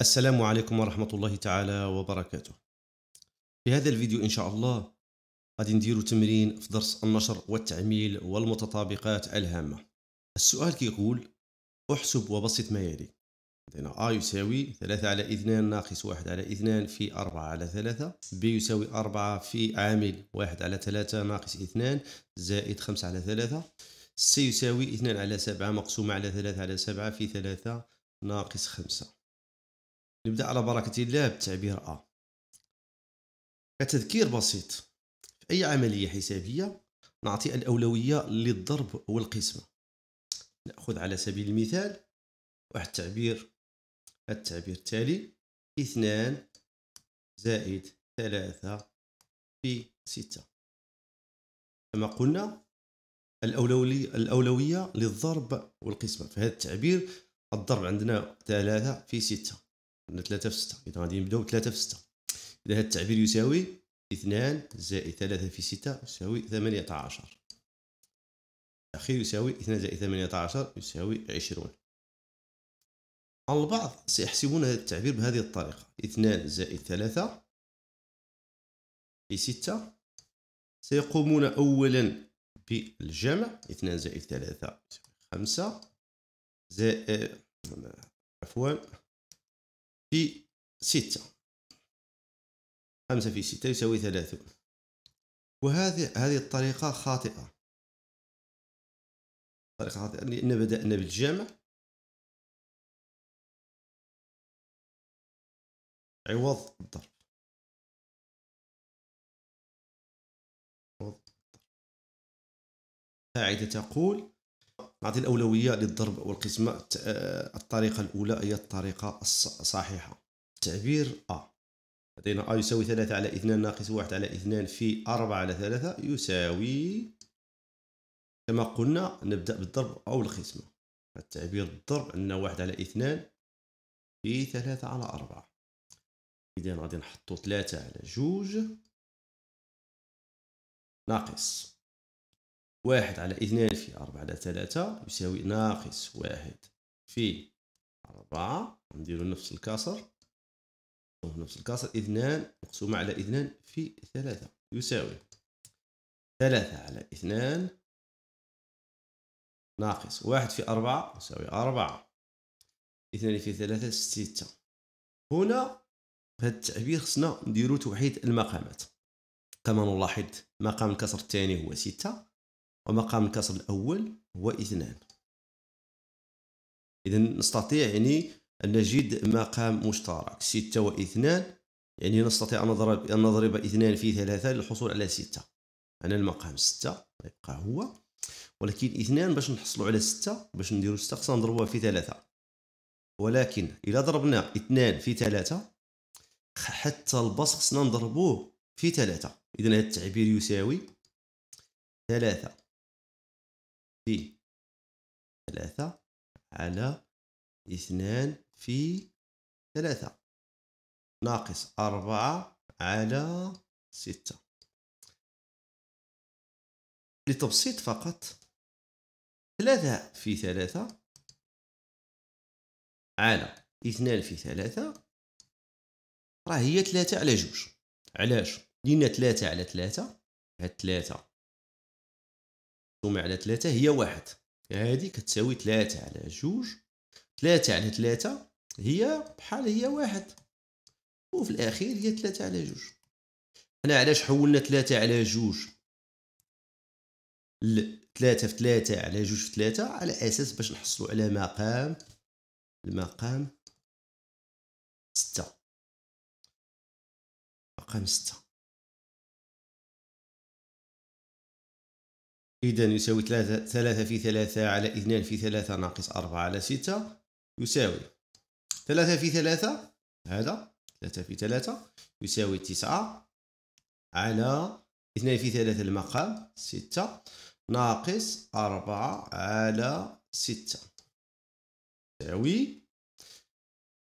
السلام عليكم ورحمة الله تعالى وبركاته في هذا الفيديو إن شاء الله غادي نديرو تمرين في درس النشر والتعميل والمتطابقات الهامة السؤال كيقول احسب وبسط ما يلي عندنا A يساوي 3 على 2 ناقص 1 على 2 في 4 على 3 B يساوي 4 في عامل 1 على 3 ناقص 2 زائد 5 على 3 C يساوي 2 على 7 مقسومة على 3 على 7 في 3 ناقص 5 نبدا على بركه الله بالتعبير ا كتذكير بسيط في اي عمليه حسابيه نعطي الاولويه للضرب والقسمه ناخذ على سبيل المثال واحد التعبير التعبير التالي اثنان زائد ثلاثة في ستة كما قلنا الأولوية, الأولوية للضرب والقسمة في هذا التعبير الضرب عندنا ثلاثة في ستة قلنا 3 في 6 اذا غادي نبداو 3 في 6 اذا هذا التعبير يساوي 2 زائد 3 في 6 يساوي 18 الأخير يساوي 2 زائد 18 يساوي 20 البعض سيحسبون هذا التعبير بهذه الطريقة 2 زائد 3 في 6 سيقومون أولا بالجمع 2 زائد 3 خمسة 5 زائد عفوا في ستة خمسة في ستة يساوي ثلاثون وهذه هذه الطريقة خاطئة طريقة خاطئة لأن بدأنا بالجمع عوض الضرب قاعدة تقول نعطي الأولوية للضرب والقسمة آه، الطريقة الأولى هي الطريقة الصحيحة تعبير أ لدينا أ يساوي ثلاثة على اثنان ناقص واحد على اثنان في أربعة على ثلاثة يساوي كما قلنا نبدأ بالضرب أو القسمة التعبير الضرب عندنا واحد على اثنان في ثلاثة على أربعة إذا غادي نحطو ثلاثة على جوج ناقص واحد على اثنان في أربعة على ثلاثة يساوي ناقص واحد في أربعة نديرو نفس الكسر نفس الكسر اثنان مقسومة على اثنان في ثلاثة يساوي ثلاثة على اثنان ناقص واحد في أربعة يساوي أربعة اثنان في ثلاثة ستة هنا هذا التعبير خصنا نديرو توحيد المقامات كما نلاحظ مقام الكسر الثاني هو ستة ومقام الكسر الأول هو اثنان إذا نستطيع يعني أن نجد مقام مشترك ستة واثنان يعني نستطيع أن نضرب أن نضرب اثنان في ثلاثة للحصول على ستة أنا المقام ستة يبقى هو ولكن اثنان باش نحصلوا على ستة باش نديروا ستة خصنا نضربوها في ثلاثة ولكن إلا ضربنا اثنان في ثلاثة حتى البسط خصنا نضربوه في ثلاثة إذا هذا التعبير يساوي ثلاثة في ثلاثة على اثنان في ثلاثة ناقص أربعة على ستة لتبسيط فقط ثلاثة في ثلاثة على اثنان في ثلاثة راه هي ثلاثة على جوج علاش؟ لأن ثلاثة على ثلاثة هاد ثلاثة مقسومة على ثلاثة هي واحد هذه كتساوي ثلاثة على جوج ثلاثة على يعني ثلاثة هي بحال هي واحد وفي الأخير هي ثلاثة على جوج حنا علاش حولنا ثلاثة على جوج ثلاثة في ثلاثة على جوج في ثلاثة على أساس باش نحصلوا على مقام المقام ستة مقام ستة إذا يساوي ثلاثة, ثلاثة في ثلاثة على اثنان في ثلاثة ناقص أربعة على ستة يساوي ثلاثة في ثلاثة هذا ثلاثة في ثلاثة يساوي تسعة على اثنان في ثلاثة المقام ستة ناقص أربعة على ستة يساوي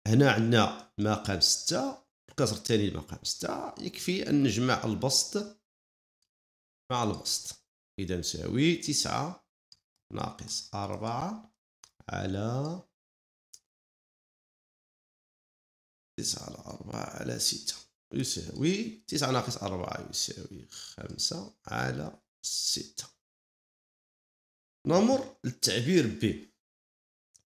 هنا عندنا مقام ستة الكسر الثاني المقام ستة يكفي أن نجمع البسط مع البسط إذا نساوي تسعة ناقص أربعة على تسعة على أربعة على ستة يساوي تسعة ناقص أربعة يساوي خمسة على ستة نمر للتعبير ب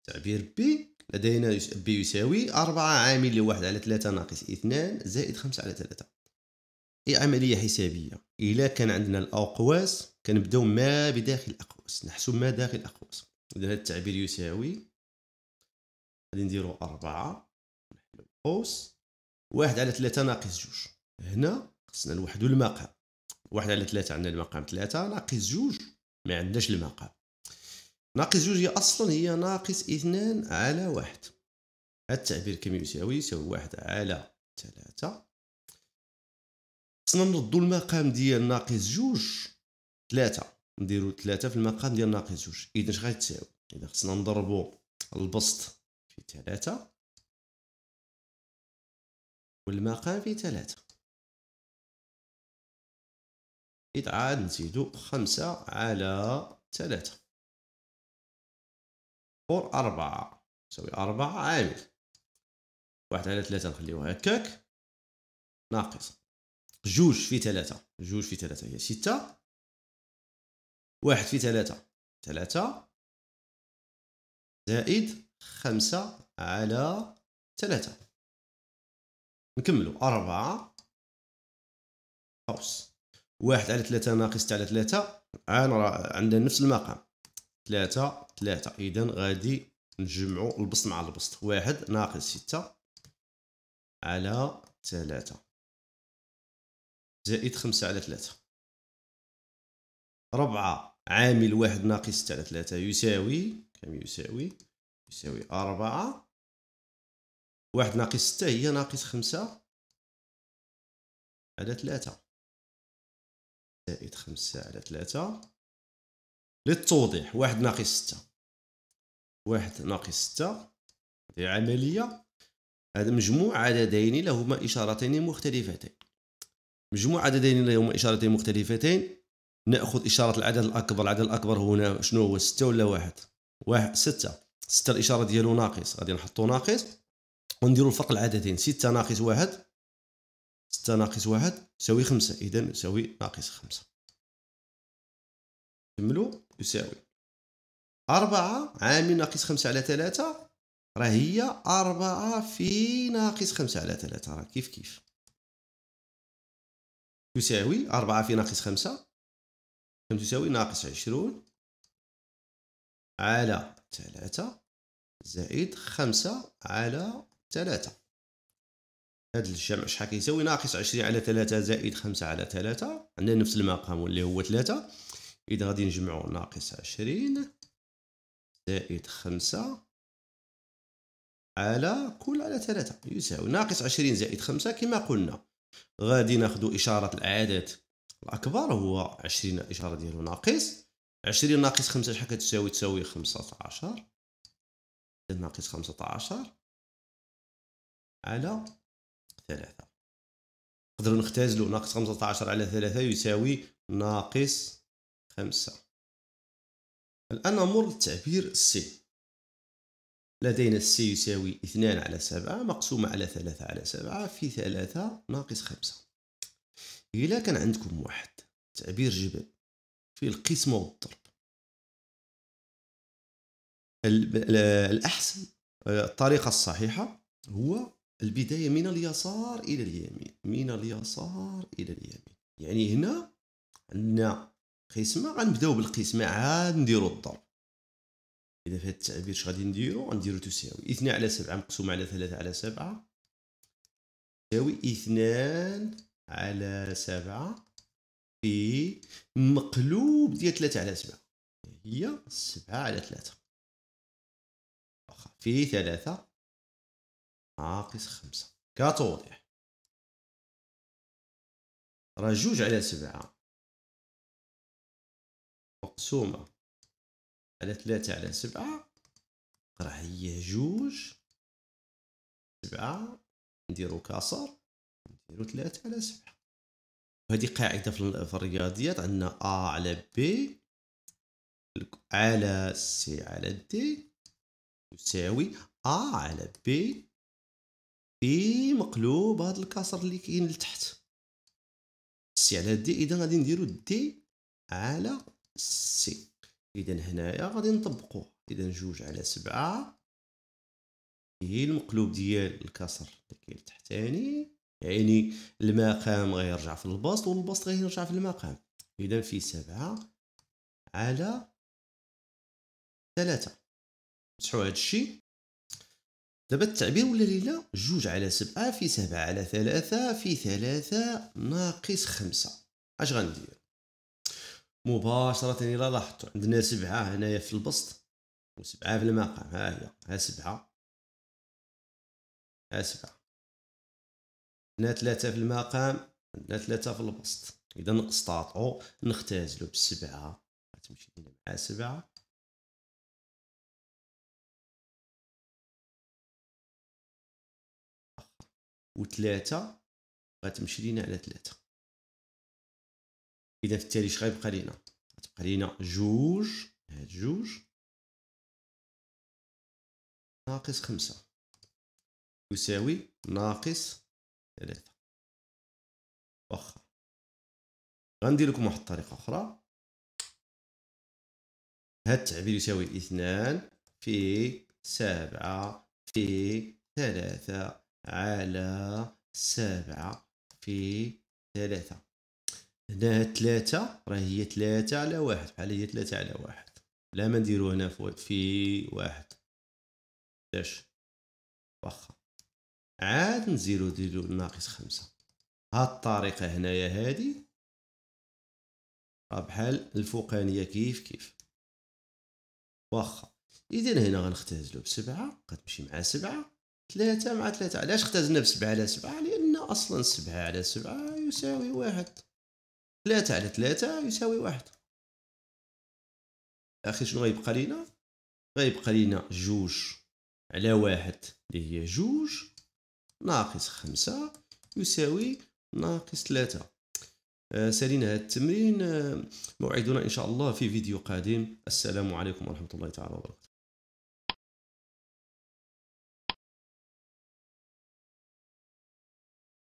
تعبير ب لدينا بي يساوي أربعة عامل لواحد على ثلاثة ناقص اثنان زائد خمسة على ثلاثة هي عمليه حسابيه الا كان عندنا الاقواس كنبداو ما بداخل الاقواس نحسب ما داخل الاقواس اذا هذا التعبير يساوي غادي نديرو أربعة نحل القوس واحد على ثلاثة ناقص جوج هنا خصنا نوحدو المقام واحد على ثلاثة عندنا المقام ثلاثة ناقص جوج ما عندناش المقام ناقص جوج هي أصلا هي ناقص اثنان على واحد هاد التعبير كم يساوي يساوي واحد على ثلاثة خصنا نردو المقام ديال ناقص جوج ثلاثة نديرو ثلاثة في المقام ديال ناقص جوج إذا اش غيتساوي إذا خصنا نضربو البسط في ثلاثة والمقام في ثلاثة إذا عاد نزيدو خمسة على ثلاثة فور أربعة تساوي أربعة عامل واحد على ثلاثة نخليوها هكاك ناقص جوج في ثلاثة جوج في ثلاثة هي ستة واحد في ثلاثة ثلاثة زائد خمسة على ثلاثة نكملو أربعة أوس واحد على ثلاثة ناقص على ثلاثة عن عندنا نفس المقام ثلاثة ثلاثة إذا غادي نجمعو البسط مع البسط واحد ناقص ستة على ثلاثة زائد خمسة على ثلاثة ربعة عامل واحد ناقص ستة على ثلاثة يساوي كم يساوي يساوي أربعة واحد ناقص ستة هي ناقص خمسة على ثلاثة زائد خمسة على ثلاثة للتوضيح واحد ناقص ستة واحد ناقص ستة هذه عملية هذا مجموع عددين لهما إشارتين مختلفتين مجموع عددين هما إشارتين مختلفتين نأخذ إشارة العدد الأكبر العدد الأكبر هنا شنو هو ستة ولا واحد واحد ستة ستة الإشارة ديالو ناقص غادي نحطو ناقص ونديرو الفرق العددين ستة ناقص واحد ستة ناقص واحد يساوي خمسة إذا يساوي ناقص خمسة نكملو يساوي أربعة عامل ناقص خمسة على ثلاثة راه هي أربعة في ناقص خمسة على ثلاثة راه كيف كيف تساوي أربعة في ناقص خمسة كم تساوي ناقص عشرون على ثلاثة زائد خمسة على ثلاثة هذا الجمع شحال كيساوي ناقص عشرين على ثلاثة زائد خمسة على ثلاثة عندنا نفس المقام واللي هو ثلاثة إذا غادي نجمعو ناقص عشرين زائد خمسة على كل على ثلاثة يساوي ناقص عشرين زائد خمسة كما قلنا غادي ناخذ اشاره العدد الاكبر هو 20 الاشاره ديالو ناقص 20 ناقص 5 شحال كتساوي تساوي 15 ناقص 15 على 3 نقدر نختزلوا ناقص 15 على 3 يساوي ناقص 5 الان نمر للتعبير سي لدينا السي يساوي 2 على 7 مقسومة على 3 على 7 في 3 ناقص 5 إلا كان عندكم واحد تعبير جبل في القسمة والضرب الأحسن آه، الطريقة الصحيحة هو البداية من اليسار إلى اليمين من اليسار إلى اليمين يعني هنا عندنا قسمة غنبداو بالقسمة عاد نديرو الضرب اذا في هذا التعبير اش غادي نديرو غنديرو تساوي اثنان على سبعة مقسومة على ثلاثة على سبعة تساوي اثنان على سبعة في مقلوب ديال ثلاثة على سبعة هي سبعة على ثلاثة واخا في ثلاثة ناقص خمسة كتوضيح راه جوج على سبعة مقسومة على ثلاثة على سبعة راه هي جوج سبعة نديرو كسر نديرو ثلاثة على سبعة هادي قاعدة في الرياضيات عندنا أ على بي على سي على دي يساوي أ على بي في مقلوب هذا الكسر اللي كاين لتحت سي على دي إذا غادي نديرو دي على سي اذا هنايا غادي نطبقو اذا جوج على سبعة هي المقلوب ديال الكسر اللي كاين تحتاني يعني المقام غيرجع في البسط والبسط غيرجع في المقام اذا في سبعة على ثلاثة نمسحو هذا الشيء دابا التعبير ولا ليلة جوج على سبعة في سبعة على ثلاثة في ثلاثة ناقص خمسة اش غندير مباشره الى لاحظتوا عندنا سبعه هنايا في البسط وسبعه في المقام ها هي ها سبعه ها سبعه هنا ثلاثه في المقام هنا ثلاثه في البسط اذا نستطيعوا نختازلو بالسبعه غتمشي لينا مع سبعه وثلاثه غتمشي لينا على ثلاثه اذا في التالي اش غيبقى لينا غتبقى لينا جوج هاد جوج ناقص خمسة يساوي ناقص ثلاثة واخا غندير لكم واحد الطريقة أخرى هاد التعبير يساوي اثنان في سبعة في ثلاثة على سبعة في ثلاثة هنا هاد ثلاثة راه هي ثلاثة على واحد بحال هي ثلاثة على واحد لا ما نديرو هنا في واحد داش واخا عاد نزيرو ديرو ناقص خمسة هاد الطريقة هنايا هادي راه بحال الفوقانية كيف كيف واخا إذا هنا غنختازلو بسبعة غتمشي مع سبعة ثلاثة مع ثلاثة علاش اختزلنا بسبعة على سبعة لأن أصلا سبعة على سبعة يساوي واحد ثلاثة على ثلاثة يساوي واحد اخي شنو غيبقى لينا غيبقى لينا جوج على واحد اللي هي جوج ناقص خمسة يساوي ناقص ثلاثة آه، سالينا هذا التمرين آه، موعدنا ان شاء الله في فيديو قادم السلام عليكم ورحمة الله تعالى وبركاته